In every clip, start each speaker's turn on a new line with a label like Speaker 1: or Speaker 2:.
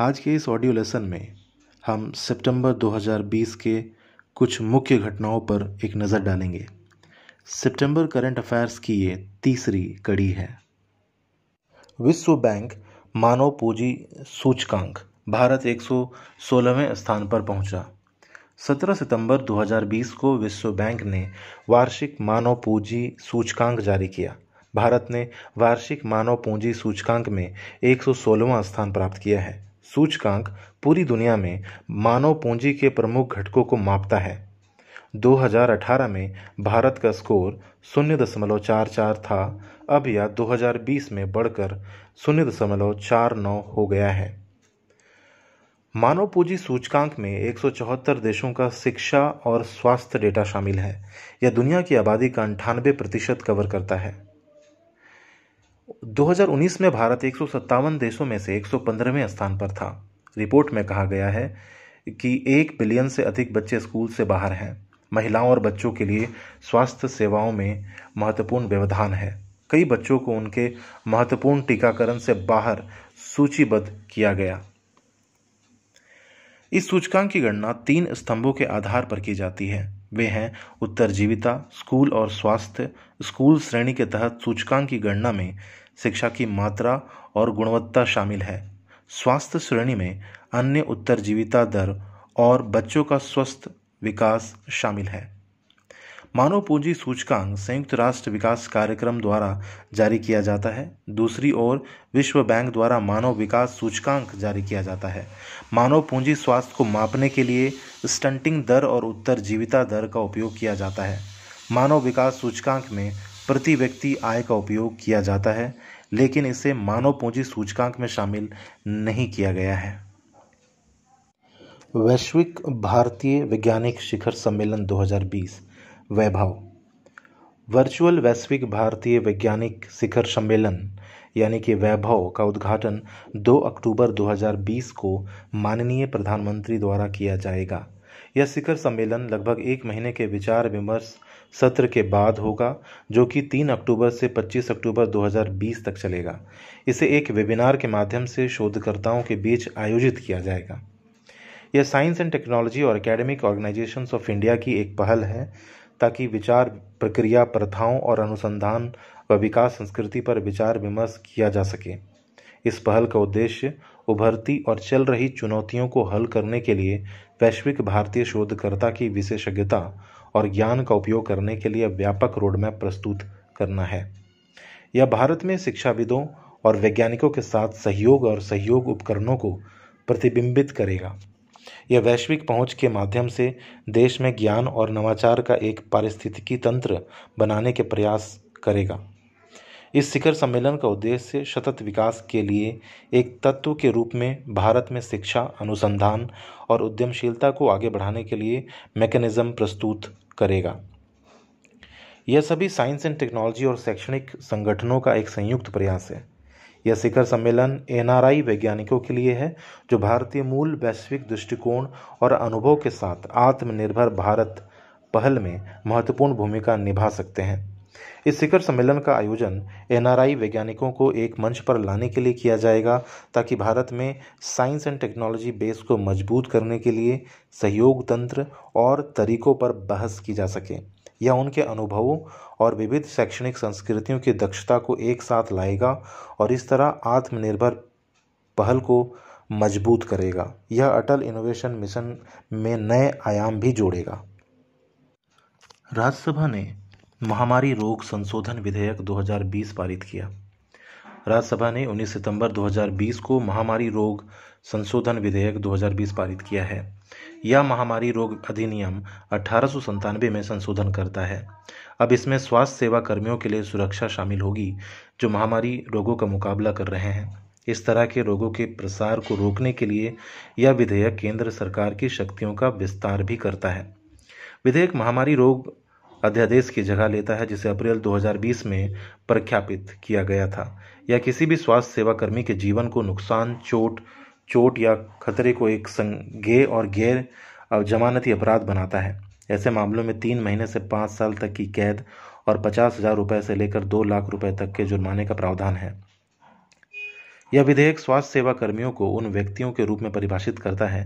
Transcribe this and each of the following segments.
Speaker 1: आज के इस ऑडियो लेसन में हम सितंबर 2020 के कुछ मुख्य घटनाओं पर एक नज़र डालेंगे सितंबर करंट अफेयर्स की ये तीसरी कड़ी है विश्व बैंक मानव पूंजी सूचकांक भारत 116वें स्थान पर पहुंचा 17 सितंबर 2020 को विश्व बैंक ने वार्षिक मानव पूंजी सूचकांक जारी किया भारत ने वार्षिक मानव पूंजी सूचकांक में 116वां स्थान प्राप्त किया है सूचकांक पूरी दुनिया में मानव पूंजी के प्रमुख घटकों को मापता है 2018 में भारत का स्कोर शून्य दशमलव चार चार था अब यह 2020 में बढ़कर शून्य दशमलव चार नौ हो गया है मानव पूंजी सूचकांक में एक देशों का शिक्षा और स्वास्थ्य डेटा शामिल है यह दुनिया की आबादी का अंठानवे प्रतिशत कवर करता है 2019 में भारत एक देशों में से 115वें स्थान पर था रिपोर्ट में कहा गया है कि एक बिलियन से अधिक बच्चे स्कूल से बाहर हैं महिलाओं और बच्चों के लिए स्वास्थ्य सेवाओं में महत्वपूर्ण व्यवधान है कई बच्चों को उनके महत्वपूर्ण टीकाकरण से बाहर सूचीबद्ध किया गया इस सूचकांक की गणना तीन स्तंभों के आधार पर की जाती है वे हैं उत्तरजीविता स्कूल और स्वास्थ्य स्कूल श्रेणी के तहत सूचकांक की गणना में शिक्षा की मात्रा और गुणवत्ता शामिल है स्वास्थ्य श्रेणी में अन्य उत्तरजीविता दर और बच्चों का स्वस्थ विकास शामिल है मानव पूंजी सूचकांक संयुक्त राष्ट्र विकास कार्यक्रम द्वारा जारी किया जाता है दूसरी ओर विश्व बैंक द्वारा मानव विकास सूचकांक जारी किया जाता है मानव पूंजी स्वास्थ्य को मापने के लिए स्टंटिंग दर और उत्तर जीविता दर का उपयोग किया जाता है मानव विकास सूचकांक में प्रति व्यक्ति आय का उपयोग किया जाता है लेकिन इसे मानव पूंजी सूचकांक में शामिल नहीं किया गया है वैश्विक भारतीय वैज्ञानिक शिखर सम्मेलन 2020 वैभव वर्चुअल वैश्विक भारतीय वैज्ञानिक शिखर सम्मेलन यानी कि वैभव का उद्घाटन 2 अक्टूबर 2020 को माननीय प्रधानमंत्री द्वारा किया जाएगा यह शिखर सम्मेलन लगभग एक महीने के विचार विमर्श सत्र के बाद होगा जो कि 3 अक्टूबर से 25 अक्टूबर 2020 तक चलेगा इसे एक वेबिनार के माध्यम से शोधकर्ताओं के बीच आयोजित किया जाएगा यह साइंस एंड टेक्नोलॉजी और एकेडमिक ऑर्गेनाइजेशन ऑफ इंडिया की एक पहल है ताकि विचार प्रक्रिया प्रथाओं और अनुसंधान व विकास संस्कृति पर विचार विमर्श किया जा सके इस पहल का उद्देश्य उभरती और चल रही चुनौतियों को हल करने के लिए वैश्विक भारतीय शोधकर्ता की विशेषज्ञता और ज्ञान का उपयोग करने के लिए व्यापक रोडमैप प्रस्तुत करना है यह भारत में शिक्षाविदों और वैज्ञानिकों के साथ सहयोग और सहयोग उपकरणों को प्रतिबिंबित करेगा यह वैश्विक पहुंच के माध्यम से देश में ज्ञान और नवाचार का एक पारिस्थितिकी तंत्र बनाने के प्रयास करेगा इस शिखर सम्मेलन का उद्देश्य सतत विकास के लिए एक तत्व के रूप में भारत में शिक्षा अनुसंधान और उद्यमशीलता को आगे बढ़ाने के लिए मैकेनिज्म प्रस्तुत करेगा यह सभी साइंस एंड टेक्नोलॉजी और शैक्षणिक संगठनों का एक संयुक्त प्रयास है यह शिखर सम्मेलन एनआरआई वैज्ञानिकों के लिए है जो भारतीय मूल वैश्विक दृष्टिकोण और अनुभव के साथ आत्मनिर्भर भारत पहल में महत्वपूर्ण भूमिका निभा सकते हैं इस शिखर सम्मेलन का आयोजन एनआरआई वैज्ञानिकों को एक मंच पर लाने के लिए किया जाएगा ताकि भारत में साइंस एंड टेक्नोलॉजी बेस को मजबूत करने के लिए सहयोग तंत्र और तरीकों पर बहस की जा सके यह उनके अनुभवों और विविध शैक्षणिक संस्कृतियों की दक्षता को एक साथ लाएगा और इस तरह आत्मनिर्भर पहल को मजबूत करेगा यह अटल इनोवेशन मिशन में नए आयाम भी जोड़ेगा राज्यसभा ने महामारी रोग संशोधन विधेयक 2020 पारित किया राज्यसभा ने 19 सितंबर 2020 को महामारी रोग संशोधन विधेयक 2020 पारित किया है यह महामारी रोग अधिनियम अठारह में संशोधन करता है अब इसमें स्वास्थ्य सेवा कर्मियों के लिए सुरक्षा शामिल होगी जो महामारी रोगों का मुकाबला कर रहे हैं इस तरह के रोगों के प्रसार को रोकने के लिए यह विधेयक केंद्र सरकार की शक्तियों का विस्तार भी करता है विधेयक महामारी रोग अध्यादेश की जगह लेता है जिसे अप्रैल 2020 में प्रख्यापित किया गया था यह किसी भी स्वास्थ्य सेवा कर्मी के जीवन को नुकसान चोट चोट या खतरे को एक संज्ञेय और गैर जमानती अपराध बनाता है ऐसे मामलों में तीन महीने से पाँच साल तक की कैद और पचास हजार रुपये से लेकर दो लाख रुपये तक के जुर्माने का प्रावधान है यह विधेयक स्वास्थ्य सेवा कर्मियों को उन व्यक्तियों के रूप में परिभाषित करता है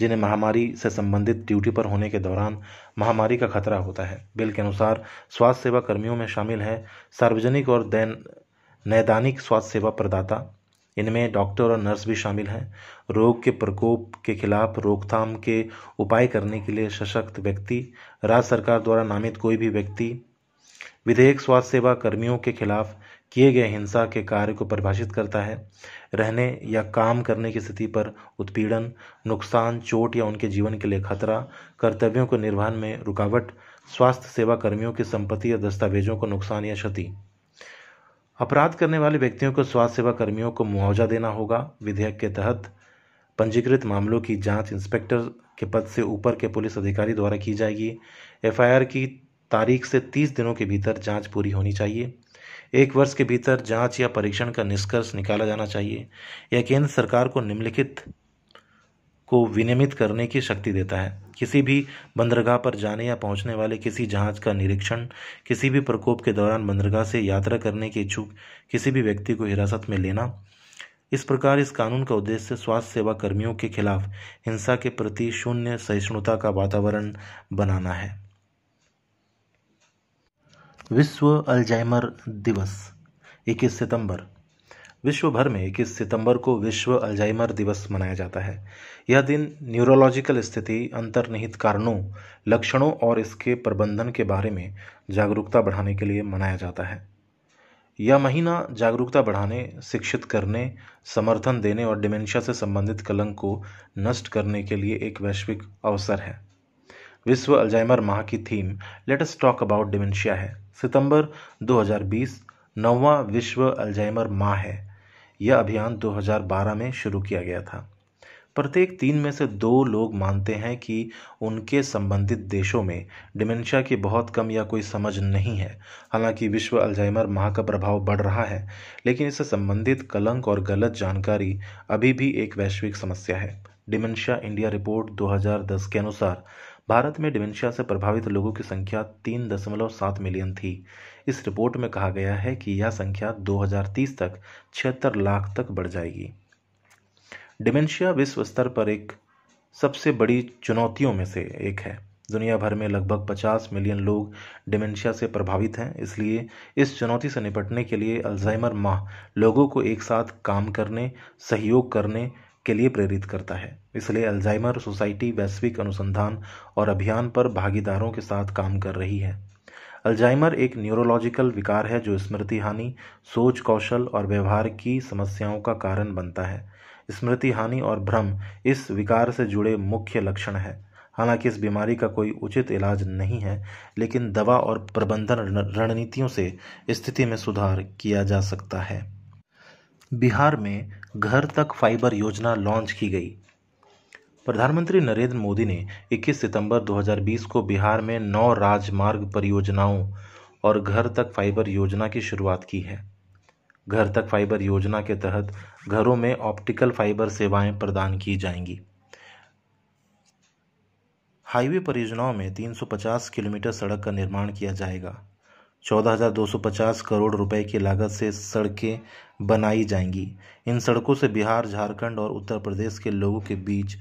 Speaker 1: जिन्हें महामारी से संबंधित ड्यूटी पर होने के दौरान महामारी का खतरा होता है बिल के अनुसार स्वास्थ्य सेवा कर्मियों में शामिल है सार्वजनिक और दैन नैदानिक स्वास्थ्य सेवा प्रदाता इनमें डॉक्टर और नर्स भी शामिल हैं रोग के प्रकोप के खिलाफ रोकथाम के उपाय करने के लिए सशक्त व्यक्ति राज्य सरकार द्वारा नामित कोई भी व्यक्ति विधेयक स्वास्थ्य सेवा कर्मियों के खिलाफ किए गए हिंसा के कार्य को परिभाषित करता है रहने या काम करने की स्थिति पर उत्पीड़न नुकसान चोट या उनके जीवन के लिए खतरा कर्तव्यों के निर्वहन में रुकावट स्वास्थ्य सेवा कर्मियों की संपत्ति या दस्तावेजों को नुकसान या क्षति अपराध करने वाले व्यक्तियों को स्वास्थ्य सेवा कर्मियों को मुआवजा देना होगा विधेयक के तहत पंजीकृत मामलों की जांच इंस्पेक्टर के पद से ऊपर के पुलिस अधिकारी द्वारा की जाएगी एफआईआर की तारीख से 30 दिनों के भीतर जांच पूरी होनी चाहिए एक वर्ष के भीतर जांच या परीक्षण का निष्कर्ष निकाला जाना चाहिए यह केंद्र सरकार को निम्नलिखित को विनियमित करने की शक्ति देता है किसी भी बंदरगाह पर जाने या पहुंचने वाले किसी जहाज का निरीक्षण किसी भी प्रकोप के दौरान बंदरगाह से यात्रा करने के इच्छुक किसी भी व्यक्ति को हिरासत में लेना इस प्रकार इस कानून का उद्देश्य स्वास्थ्य सेवा कर्मियों के खिलाफ हिंसा के प्रति शून्य सहिष्णुता का वातावरण बनाना है विश्व अल्जाइमर दिवस 21 सितंबर विश्व भर में 21 सितंबर को विश्व अल्जाइमर दिवस मनाया जाता है यह दिन न्यूरोलॉजिकल स्थिति अंतर्निहित कारणों लक्षणों और इसके प्रबंधन के बारे में जागरूकता बढ़ाने के लिए मनाया जाता है यह महीना जागरूकता बढ़ाने शिक्षित करने समर्थन देने और डिमेंशिया से संबंधित कलंक को नष्ट करने के लिए एक वैश्विक अवसर है विश्व अल्जाइमर माह की theme let's talk about dementia है सितंबर 2020 नौवा विश्व अल्जाइमर माह है यह अभियान 2012 में शुरू किया गया था प्रत्येक तीन में से दो लोग मानते हैं कि उनके संबंधित देशों में डिमेंशिया की बहुत कम या कोई समझ नहीं है हालांकि विश्व अल्जाइमर माह का प्रभाव बढ़ रहा है लेकिन इससे संबंधित कलंक और गलत जानकारी अभी भी एक वैश्विक समस्या है डिमेंशिया इंडिया रिपोर्ट 2010 के अनुसार भारत में डिमेंशिया से प्रभावित लोगों की संख्या तीन दशमलव सात मिलियन थी इस रिपोर्ट में कहा गया है कि यह संख्या 2030 तक छिहत्तर लाख तक बढ़ जाएगी डिमेंशिया विश्व स्तर पर एक सबसे बड़ी चुनौतियों में से एक है दुनिया भर में लगभग 50 मिलियन लोग डिमेंशिया से प्रभावित हैं इसलिए इस चुनौती से निपटने के लिए अल्जाइमर माह लोगों को एक साथ काम करने सहयोग करने के लिए प्रेरित करता है इसलिए अल्जाइमर सोसाइटी वैश्विक अनुसंधान और अभियान पर भागीदारों के साथ काम कर रही है अल्जाइमर एक न्यूरोलॉजिकल विकार है जो स्मृति हानि सोच कौशल और व्यवहार की समस्याओं का कारण बनता है स्मृति हानि और भ्रम इस विकार से जुड़े मुख्य लक्षण है हालांकि इस बीमारी का कोई उचित इलाज नहीं है लेकिन दवा और प्रबंधन रणनीतियों से स्थिति में सुधार किया जा सकता है बिहार में घर तक फाइबर योजना लॉन्च की गई प्रधानमंत्री नरेंद्र मोदी ने 21 सितंबर 2020 को बिहार में नौ राजमार्ग परियोजनाओं और घर तक फाइबर योजना की शुरुआत की है घर तक फाइबर योजना के तहत घरों में ऑप्टिकल फाइबर सेवाएं प्रदान की जाएंगी हाईवे परियोजनाओं में 350 किलोमीटर सड़क का निर्माण किया जाएगा 14,250 करोड़ रुपए की लागत से सड़कें बनाई जाएंगी इन सड़कों से बिहार झारखंड और उत्तर प्रदेश के लोगों के बीच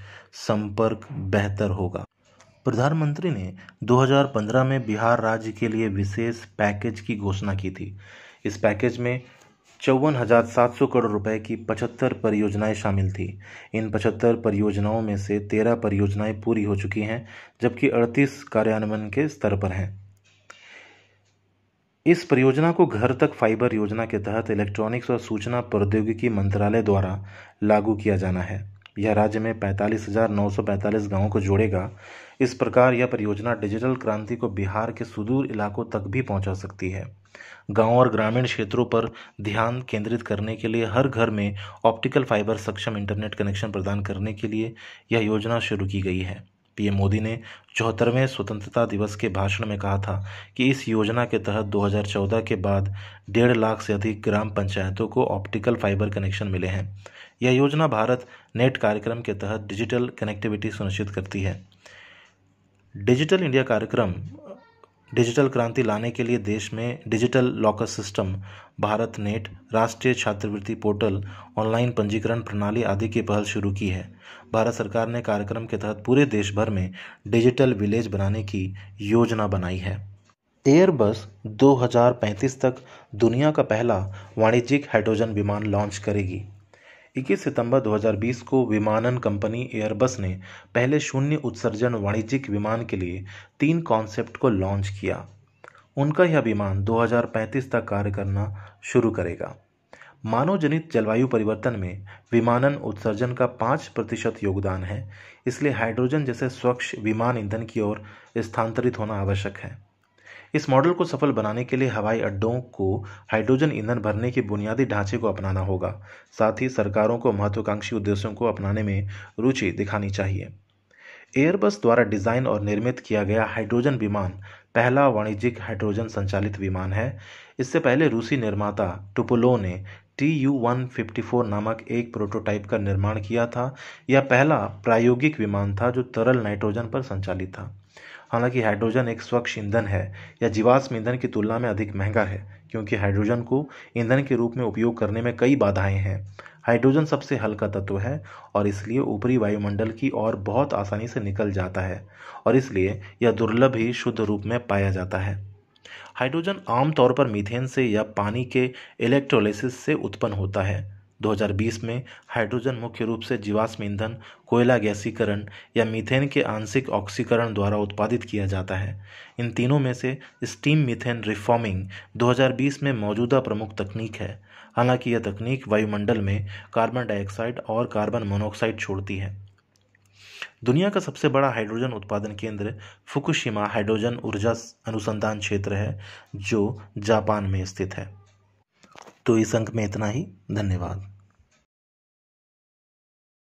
Speaker 1: संपर्क बेहतर होगा प्रधानमंत्री ने 2015 में बिहार राज्य के लिए विशेष पैकेज की घोषणा की थी इस पैकेज में चौवन हजार सात सौ करोड़ रुपए की पचहत्तर परियोजनाएं शामिल थी इन पचहत्तर परियोजनाओं में से तेरह परियोजनाएं पूरी हो चुकी हैं जबकि अड़तीस कार्यान्वयन के स्तर पर हैं इस परियोजना को घर तक फाइबर योजना के तहत इलेक्ट्रॉनिक्स और सूचना प्रौद्योगिकी मंत्रालय द्वारा लागू किया जाना है यह राज्य में 45,945 गांवों को जोड़ेगा इस प्रकार यह परियोजना डिजिटल क्रांति को बिहार के सुदूर इलाकों तक भी पहुंचा सकती है गांव और ग्रामीण क्षेत्रों पर ध्यान केंद्रित करने के लिए हर घर में ऑप्टिकल फाइबर सक्षम इंटरनेट कनेक्शन प्रदान करने के लिए यह योजना शुरू की गई है पीएम मोदी ने चौहत्तरवें स्वतंत्रता दिवस के भाषण में कहा था कि इस योजना के तहत 2014 के बाद डेढ़ लाख से अधिक ग्राम पंचायतों को ऑप्टिकल फाइबर कनेक्शन मिले हैं यह योजना भारत नेट कार्यक्रम के तहत डिजिटल कनेक्टिविटी सुनिश्चित करती है डिजिटल इंडिया कार्यक्रम डिजिटल क्रांति लाने के लिए देश में digital locker system Bharat net राष्ट्रीय छात्रवृत्ति पोर्टल ऑनलाइन पंजीकरण प्रणाली आदि की पहल शुरू की है भारत सरकार ने कार्यक्रम के तहत पूरे देश भर में डिजिटल विलेज बनाने की योजना बनाई है एयरबस 2035 तक दुनिया का पहला वाणिज्यिक हाइड्रोजन विमान लॉन्च करेगी 21 सितंबर 2020 को विमानन कंपनी एयरबस ने पहले शून्य उत्सर्जन वाणिज्यिक विमान के लिए तीन कॉन्सेप्ट को लॉन्च किया उनका यह विमान 2035 तक कार्य करना शुरू करेगा मानव जनित जलवायु परिवर्तन में विमानन उत्सर्जन का पाँच प्रतिशत योगदान है इसलिए हाइड्रोजन जैसे स्वच्छ विमान ईंधन की ओर स्थानांतरित होना आवश्यक है इस मॉडल को सफल बनाने के लिए हवाई अड्डों को हाइड्रोजन ईंधन भरने के बुनियादी ढांचे को अपनाना होगा साथ ही सरकारों को महत्वाकांक्षी उद्देश्यों को अपनाने में रुचि दिखानी चाहिए एयरबस द्वारा डिज़ाइन और निर्मित किया गया हाइड्रोजन विमान पहला वाणिज्यिक हाइड्रोजन संचालित विमान है इससे पहले रूसी निर्माता टुपोलो ने T U one fifty four नामक एक प्रोटोटाइप का निर्माण किया था यह पहला प्रायोगिक विमान था जो तरल नाइट्रोजन पर संचालित था हालांकि हाइड्रोजन एक स्वच्छ ईंधन है या जीवाश्म ईंधन की तुलना में अधिक महंगा है क्योंकि हाइड्रोजन को ईंधन के रूप में उपयोग करने में कई बाधाएं हैं हाइड्रोजन सबसे हल्का तत्व है और इसलिए ऊपरी वायुमंडल की ओर बहुत आसानी से निकल जाता है और इसलिए यह दुर्लभ ही शुद्ध रूप में पाया जाता है हाइड्रोजन आमतौर पर मीथेन से या पानी के इलेक्ट्रोलिसिस से उत्पन्न होता है 2020 में हाइड्रोजन मुख्य रूप से जीवाश्म ईंधन कोयला गैसीकरण या मीथेन के आंशिक ऑक्सीकरण द्वारा उत्पादित किया जाता है इन तीनों में से स्टीम मीथेन रिफॉर्मिंग 2020 में मौजूदा प्रमुख तकनीक है हालांकि यह तकनीक वायुमंडल में कार्बन डाइऑक्साइड और कार्बन मोनोऑक्साइड छोड़ती है दुनिया का सबसे बड़ा हाइड्रोजन उत्पादन केंद्र फुकुशिमा हाइड्रोजन ऊर्जा अनुसंधान क्षेत्र है जो जापान में स्थित है तो इस अंक में इतना ही धन्यवाद